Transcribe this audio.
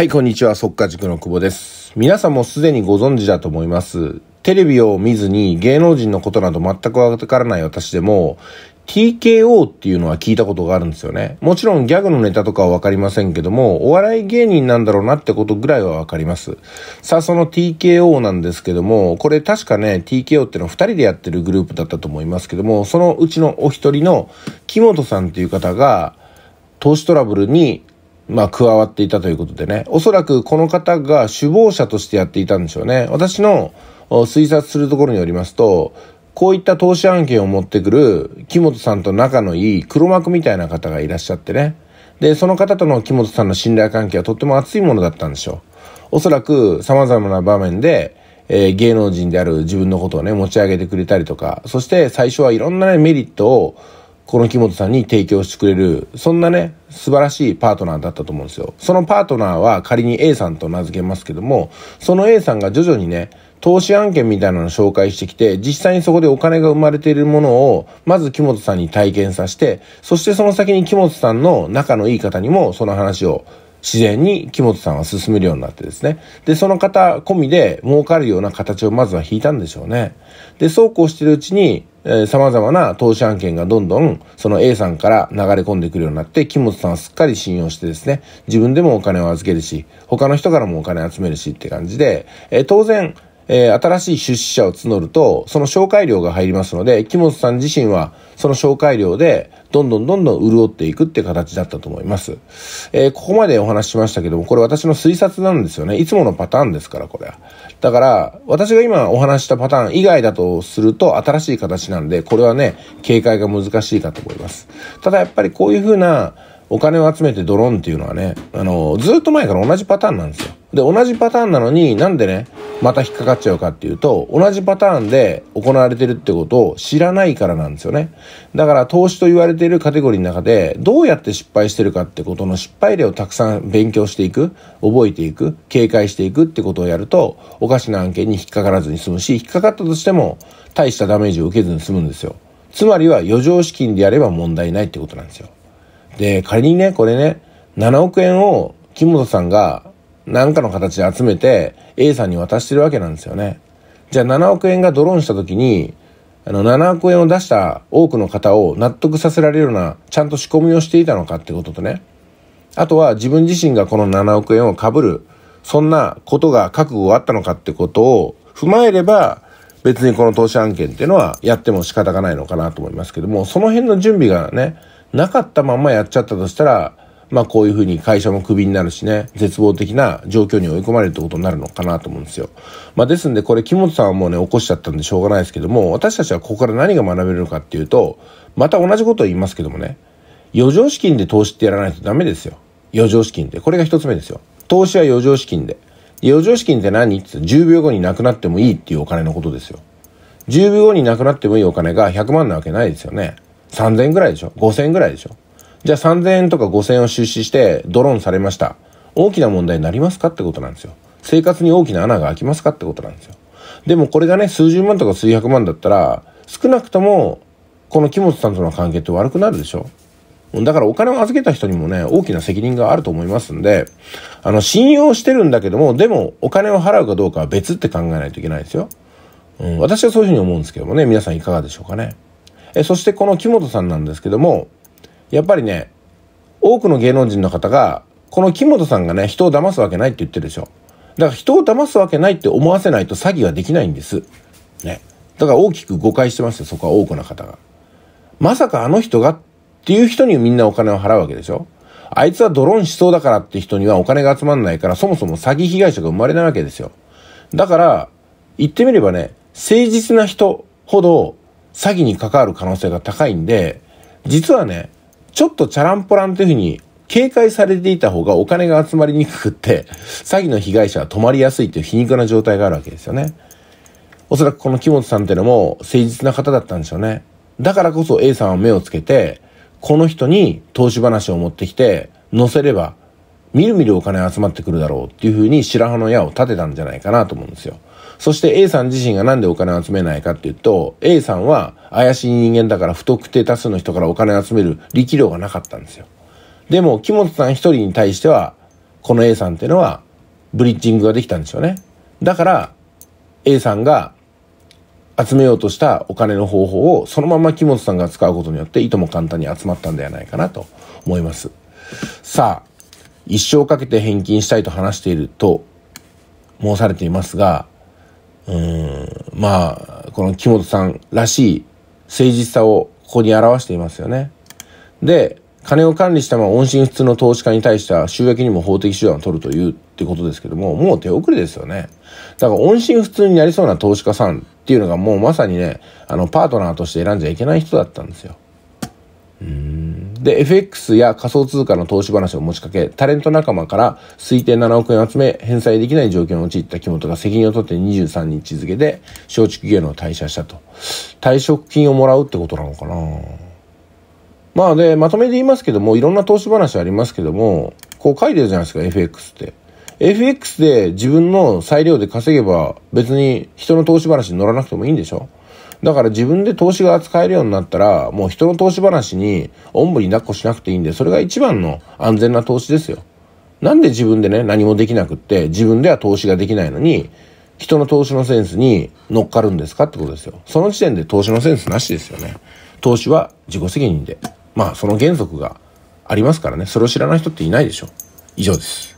はい、こんにちは。速か、塾の久保です。皆さんもすでにご存知だと思います。テレビを見ずに芸能人のことなど全くわからない私でも、TKO っていうのは聞いたことがあるんですよね。もちろんギャグのネタとかはわかりませんけども、お笑い芸人なんだろうなってことぐらいはわかります。さあ、その TKO なんですけども、これ確かね、TKO ってのは2人でやってるグループだったと思いますけども、そのうちのお一人の木本さんっていう方が、投資トラブルにまあ、加わっていたということでね、おそらくこの方が首謀者としてやっていたんでしょうね。私の推察するところによりますと、こういった投資案件を持ってくる木本さんと仲のいい黒幕みたいな方がいらっしゃってね。で、その方との木本さんの信頼関係はとっても熱いものだったんでしょう。おそらく様々な場面で、えー、芸能人である自分のことをね、持ち上げてくれたりとか、そして最初はいろんな、ね、メリットをこの木本さんに提供してくれる、そんなね、素晴らしいパートナーだったと思うんですよ。そのパートナーは仮に A さんと名付けますけども、その A さんが徐々にね、投資案件みたいなのを紹介してきて、実際にそこでお金が生まれているものを、まず木本さんに体験させて、そしてその先に木本さんの仲のいい方にもその話を自然に木本さんは進めるようになってですね。で、その方込みで儲かるような形をまずは引いたんでしょうね。で、そうこうしてるうちに、えー、様々な投資案件がどんどんその A さんから流れ込んでくるようになって、木本さんはすっかり信用してですね、自分でもお金を預けるし、他の人からもお金集めるしって感じで、えー、当然、えー、新しい出資者を募ると、その紹介料が入りますので、木本さん自身はその紹介料で、どんどんどんどん潤っていくって形だったと思います。えー、ここまでお話ししましたけども、これ私の推察なんですよね。いつものパターンですから、これは。だから、私が今お話したパターン以外だとすると新しい形なんで、これはね、警戒が難しいかと思います。ただやっぱりこういうふうなお金を集めてドローンっていうのはね、あの、ずっと前から同じパターンなんですよ。で、同じパターンなのに、なんでね、また引っかかっちゃうかっていうと、同じパターンで行われてるってことを知らないからなんですよね。だから投資と言われているカテゴリーの中で、どうやって失敗してるかってことの失敗例をたくさん勉強していく、覚えていく、警戒していくってことをやると、おかしな案件に引っかからずに済むし、引っかかったとしても、大したダメージを受けずに済むんですよ。つまりは余剰資金でやれば問題ないってことなんですよ。で、仮にね、これね、7億円を木本さんが何かの形で集めて A さんに渡してるわけなんですよね。じゃあ7億円がドローンした時に、あの7億円を出した多くの方を納得させられるようなちゃんと仕込みをしていたのかってこととね。あとは自分自身がこの7億円をかぶる、そんなことが覚悟があったのかってことを踏まえれば、別にこの投資案件っていうのはやっても仕方がないのかなと思いますけども、その辺の準備がね、なかったまんまやっちゃったとしたら、まあこういうふうに会社もクビになるしね、絶望的な状況に追い込まれるってことになるのかなと思うんですよ。まあですんでこれ木本さんはもうね、起こしちゃったんでしょうがないですけども、私たちはここから何が学べるのかっていうと、また同じことを言いますけどもね、余剰資金で投資ってやらないとダメですよ。余剰資金って。これが一つ目ですよ。投資は余剰資金で。余剰資金って何って言ったら10秒後になくなってもいいっていうお金のことですよ。10秒後になくなってもいいお金が100万なわけないですよね。3000ぐらいでしょ ?5000 ぐらいでしょじゃあ3000円とか5000円を出資してドローンされました。大きな問題になりますかってことなんですよ。生活に大きな穴が開きますかってことなんですよ。でもこれがね、数十万とか数百万だったら、少なくとも、この木本さんとの関係って悪くなるでしょだからお金を預けた人にもね、大きな責任があると思いますんで、あの、信用してるんだけども、でもお金を払うかどうかは別って考えないといけないですよ。うん、私はそういうふうに思うんですけどもね、皆さんいかがでしょうかね。え、そしてこの木本さんなんですけども、やっぱりね、多くの芸能人の方が、この木本さんがね、人を騙すわけないって言ってるでしょ。だから人を騙すわけないって思わせないと詐欺はできないんです。ね。だから大きく誤解してますよ、そこは多くの方が。まさかあの人がっていう人にみんなお金を払うわけでしょ。あいつはドローンしそうだからって人にはお金が集まんないから、そもそも詐欺被害者が生まれないわけですよ。だから、言ってみればね、誠実な人ほど詐欺に関わる可能性が高いんで、実はね、ちょっとチャランポランというふうに警戒されていた方がお金が集まりにくくって、詐欺の被害者は止まりやすいという皮肉な状態があるわけですよね。おそらくこの木本さんっていうのも誠実な方だったんでしょうね。だからこそ A さんは目をつけて、この人に投資話を持ってきて、載せれば、みるみるお金集まってくるだろうっていうふうに白羽の矢を立てたんじゃないかなと思うんですよ。そして A さん自身がなんでお金を集めないかっていうと、A さんは怪しい人間だから不特定多数の人からお金を集める力量がなかったんですよ。でも、木本さん一人に対しては、この A さんっていうのは、ブリッジングができたんですよね。だから、A さんが集めようとしたお金の方法を、そのまま木本さんが使うことによって、いとも簡単に集まったんではないかなと思います。さあ、一生かけて返金したいと話していると申されていますが、うんまあこの木本さんらしい誠実さをここに表していますよね。で金を管理したまま音信不通の投資家に対しては収益にも法的手段を取るというってことですけども、もう手遅れですよね。だから音信不通になりそうな投資家さんっていうのがもうまさにね、あのパートナーとして選んじゃいけない人だったんですよ。うん。で、FX や仮想通貨の投資話を持ちかけ、タレント仲間から推定7億円集め、返済できない状況に陥った木本が責任を取って23日付で、松竹芸能を退社したと。退職金をもらうってことなのかなまあで、まとめで言いますけども、いろんな投資話ありますけども、こう書いてるじゃないですか、FX って。FX で自分の裁量で稼げば別に人の投資話に乗らなくてもいいんでしょだから自分で投資が扱えるようになったら、もう人の投資話におんぶに抱っこしなくていいんで、それが一番の安全な投資ですよ。なんで自分でね、何もできなくって、自分では投資ができないのに、人の投資のセンスに乗っかるんですかってことですよ。その時点で投資のセンスなしですよね。投資は自己責任で。まあ、その原則がありますからね。それを知らない人っていないでしょ。以上です。